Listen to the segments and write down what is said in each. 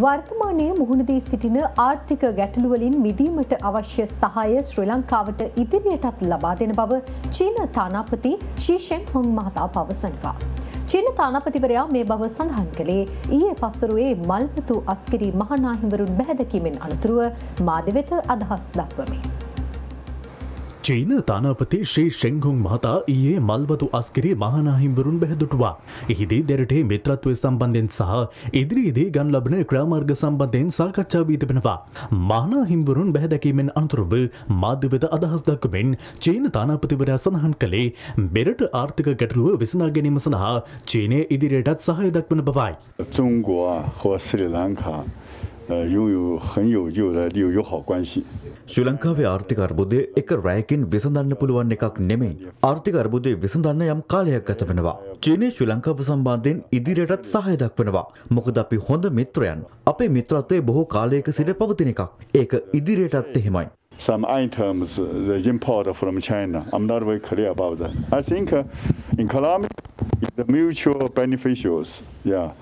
වර්තමානයේ මුහුණදී සිටින ආර්ථික ගැටලුවලින් මිදීමට අවශ්‍ය සහාය ශ්‍රී ලංකාවට ඉදිරියටත් ලබා දෙන බව චීන තානාපති ශීෂෙන් හොන් මහතා පවසනවා. චීන තානාපතිවරයා මේ බව සඳහන් කළේ ඊයේ පසුරුවේ මල්වතු අස්කිරි මහනාහිවරුන් බැහැදකීමෙන් අනතුරුව මාධ්‍ය වෙත අදහස් දක්වමින්. චීන තානාපති ශ්‍රී ෂෙන්හුන් මහතා ඊයේ මල්වතු අස්කිරේ මහනාහිම්වරුන් බැහැදුටුවා. එහිදී දෙරටේ මිත්‍රත්වය සම්බන්ධයෙන් සහ ඉදිරියේදී ගන් ලබන ක්‍රාමාර්ග සම්බන්ධයෙන් සාකච්ඡා වී තිබෙනවා. මහනාහිම්වරුන් බැහැදැකීමෙන් අනතුරුව මාධ්‍ය වෙත අදහස් දක්වමින් චීන තානාපතිවරයා සඳහන් කළේ බෙරට ආර්ථික ගැටලුව විසඳා ගැනීම සඳහා චීනය ඉදිරියටත් සහය දක්වන බවයි. තුංගුවා හෝ ශ්‍රී ලංකා 拥有很有救的友友好关系。ශ්‍රී ලංකාවේ ආර්ථික අර්බුදය එක රැයකින් විසඳන්න පුළුවන් එකක් නෙමෙයි. ආර්ථික අර්බුදය විසඳන්න යම් කාලයක් ගත වෙනවා. චීනය ශ්‍රී ලංකාව සම්බන්ධයෙන් ඉදිරියටත් සහය දක්වනවා. මොකද අපි හොඳ මිත්‍රයන්. අපේ මිත්‍රත්වය බොහෝ කාලයක සිට පවතින එකක්. ඒක ඉදිරියටත් එහෙමයි. Some items they import from China. I'm not very clear about that. I think uh, economic, the mutual beneficials. Yeah.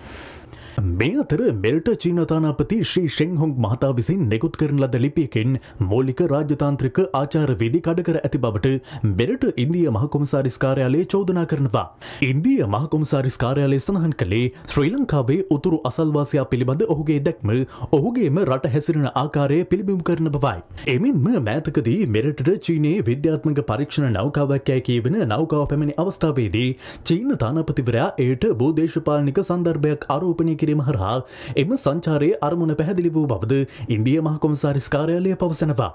මේ අතර මෙල්ට චීනතානාපති ශ්‍රී ෂෙංහොන් මහතා විසින් නෙකුත් කරන ලද ලිපියකෙන් මූලික රාජ්‍යතාන්ත්‍රික ආචාර විදි කඩකර ඇති බවට බෙරට ඉන්දිය මහකොමසාරිස් කාර්යාලයේ චෝදනා කරනවා. ඉන්දිය මහකොමසාරිස් කාර්යාලය සඳහන් කළේ ශ්‍රී ලංකාවේ උතුරු අසල්වාසයා පිළිබඳ ඔහුගේ දැක්ම ඔහුගේම රට හැසිරෙන ආකාරය පිළිබිම් කරන බවයි. එමෙන්ම මෑතකදී මෙරටට චීනයේ විද්‍යාත්මක පරීක්ෂණ නෞකාවක්කෑ කියවෙන නෞකාව පැමණි අවස්ථාවේදී චීන තානපතිවරයා එයට බෝදේශපාලනික සන්දර්භයක් ආරෝපනය කිරීම හරහා එම සංචාරයේ අරමුණ පැහැදිලි වූ බවද ඉන්දිය මහකොමසාරිස් කාර්යාලය පවසනවා.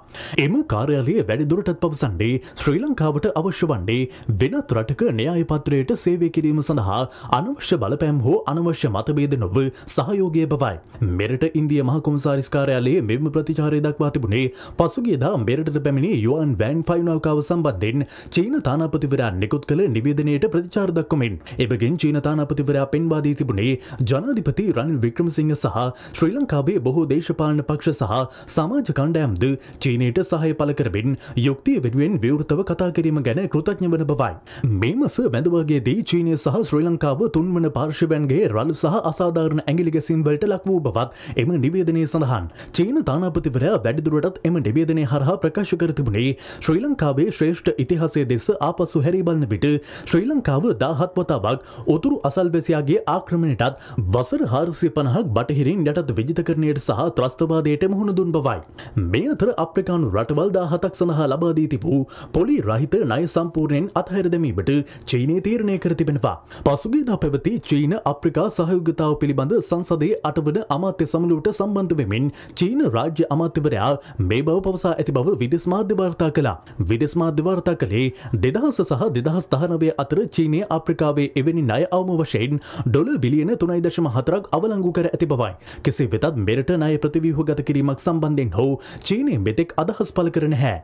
එම කාර්යාලය වැඩිදුරටත් පවසන්නේ ශ්‍රී ලංකාවට අවශ්‍ය වන්නේ වෙනත් රටක න්‍යායපත්‍රයට සේවය කිරීම සඳහා අනවශ්‍ය බලපෑම් හෝ අනවශ්‍ය මතබේද නොව සහයෝගය බවයි. මෙරට ඉන්දිය මහකොමසාරිස් කාර්යාලයේ මෙම ප්‍රතිචාරය දක්වා තිබුණේ පසුගියදා මෙරටට පැමිණි යුවන් වෑන් ෆයිනාවකාව සම්බන්ධෙන් චීන තානාපතිවරයා නිකුත් කළ නිවේදනයට ප්‍රතිචාර දක්වමින් එබගින් චීන තානාපතිවරයා පෙන්වා දී තිබුණේ ජනාධිපති ඇමති රනිල් වික්‍රමසිංහ සහ ශ්‍රී ලංකාවේ බොහෝ දේශපාලන පක්ෂ සහ සමාජ කණ්ඩයම්ද චීනයට සහය පල කරමින් යුක්තිය වෙනුවෙන් විවෘතව කතා කිරීම ගැන කෘතඥ වන බවයි. මේ මස බැඳවාගේදී චීනය සහ ශ්‍රී ලංකාව තුන්වන පාර්ශවයන්ගේ රළු සහ අසාධාරණ ඇගිලිගැසිම් වලට ලක් වූ බවත් එම නිවේදනය සඳහන්. චීන තානාපතිවරයා වැඩිදුරටත් එම නිවේදනය හරහා ප්‍රකාශ කර තිබුණේ ශ්‍රී ලංකාවේ ශ්‍රේෂ්ඨ ඉතිහාසය දෙස ආපසු හැරී බලන විට ශ්‍රී ලංකාව දාහත්වතාවක් උතුරු අසල්වැසියාගේ ආක්‍රමණයටත් වසර හාරසිය පණහක් බටහිරින් යටත් විජිතකරණයට සහ ත්‍රස්තවාදයට මුහුණ දුන් බවයි. මේ අතර අප්‍රිකානු රටවල් දාහතක් සඳහා ලබාදී තිබූ පොලි රහිත ණය සම්පූර්ණයෙන් අත්හැරදමීමට චීනය තීරණය කර තිබෙනවා. පසුගේදා පැවති චීන අප්‍රිකා සහයෝගතාව පිළිබඳ සංසදයේ අටවන අමාත්‍ය සමලුවට සම්බන්ධ වෙමින් චීන රාජ්‍ය අමාත්‍යවරයා මේ බව පවසා ඇති බව විදෙස් මාධ්‍ය වාර්තා කළා. විදෙස් මාධ්‍ය වාර්තා කළේ දෙදහස සහ දෙදහස් දහනවය අතර චීනය අප්‍රිකාවේ එවැනි ණය අවම වශයෙන් ඩොල බිලියන තුනයි දශම හතර විතරක් අවලංගු කර ඇති බවයි. කෙසේ වෙතත් මෙරට ණය ප්‍රතිව්‍යුහගත කිරීමක් සම්බන්ධයෙන් හෝ චීනය මෙතෙක් අදහස් පළ කරන හැ.